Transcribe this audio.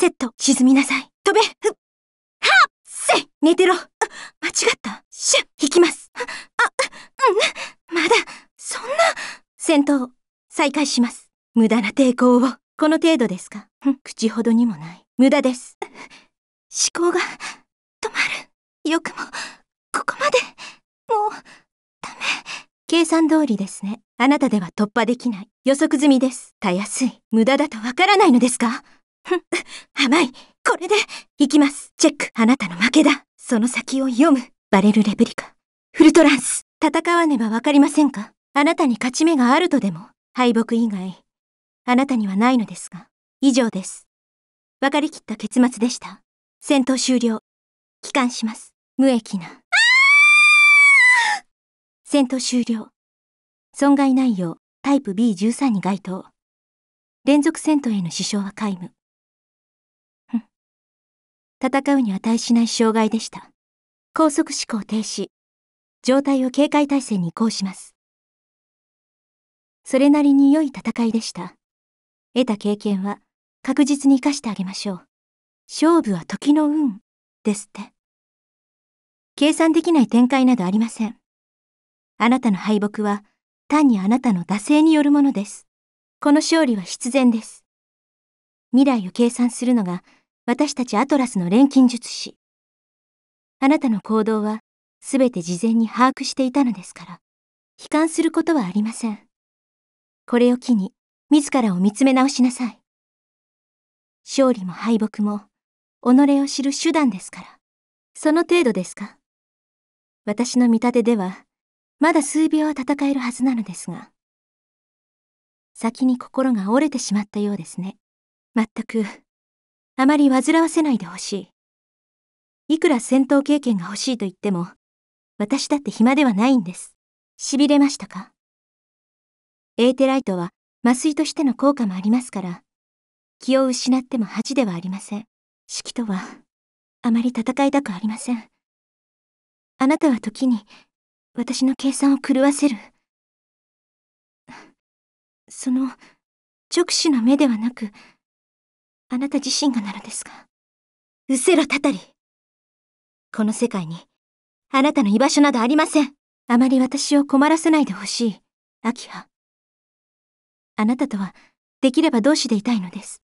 セット、沈みなさい。飛べふっはっせ寝てろ間違ったシュッ引きますあ、うんまだ、そんな戦闘、再開します。無駄な抵抗を。この程度ですか口ほどにもない。無駄です。思考が、止まる。よくも、ここまで、もう、ダメ。計算通りですね。あなたでは突破できない。予測済みです。たやすい。無駄だとわからないのですか甘い。これで、行きます。チェック。あなたの負けだ。その先を読む。バレルレプリカ。フルトランス。戦わねばわかりませんかあなたに勝ち目があるとでも、敗北以外、あなたにはないのですが、以上です。分かりきった結末でした。戦闘終了。帰還します。無益な。戦闘終了。損害内容、タイプ B13 に該当。連続戦闘への支障は皆無。戦うに値しない障害でした。高速思考停止。状態を警戒態勢に移行します。それなりに良い戦いでした。得た経験は確実に活かしてあげましょう。勝負は時の運ですって。計算できない展開などありません。あなたの敗北は単にあなたの惰性によるものです。この勝利は必然です。未来を計算するのが私たちアトラスの錬金術師。あなたの行動は全て事前に把握していたのですから、悲観することはありません。これを機に、自らを見つめ直しなさい。勝利も敗北も、己を知る手段ですから。その程度ですか私の見立てでは、まだ数秒は戦えるはずなのですが。先に心が折れてしまったようですね。まったく、あまり煩わせないでほしい。いくら戦闘経験が欲しいと言っても、私だって暇ではないんです。痺れましたかエーテライトは麻酔としての効果もありますから、気を失っても恥ではありません。式とは、あまり戦いたくありません。あなたは時に、私の計算を狂わせる。その、直視の目ではなく、あなた自身がなのですが。うせろたたり。この世界に、あなたの居場所などありません。あまり私を困らせないでほしい、アキハ。あなたとは、できれば同志でいたいのです。